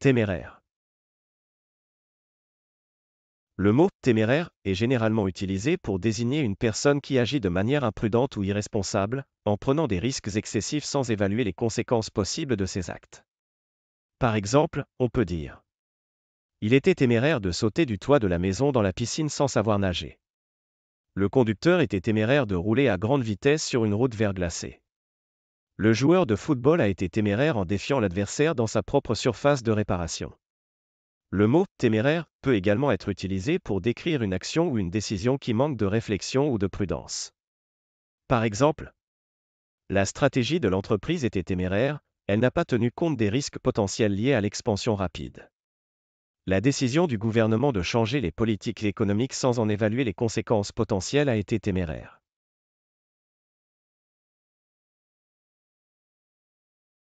Téméraire. Le mot téméraire est généralement utilisé pour désigner une personne qui agit de manière imprudente ou irresponsable, en prenant des risques excessifs sans évaluer les conséquences possibles de ses actes. Par exemple, on peut dire Il était téméraire de sauter du toit de la maison dans la piscine sans savoir nager. Le conducteur était téméraire de rouler à grande vitesse sur une route verglacée. Le joueur de football a été téméraire en défiant l'adversaire dans sa propre surface de réparation. Le mot téméraire peut également être utilisé pour décrire une action ou une décision qui manque de réflexion ou de prudence. Par exemple, la stratégie de l'entreprise était téméraire, elle n'a pas tenu compte des risques potentiels liés à l'expansion rapide. La décision du gouvernement de changer les politiques économiques sans en évaluer les conséquences potentielles a été téméraire.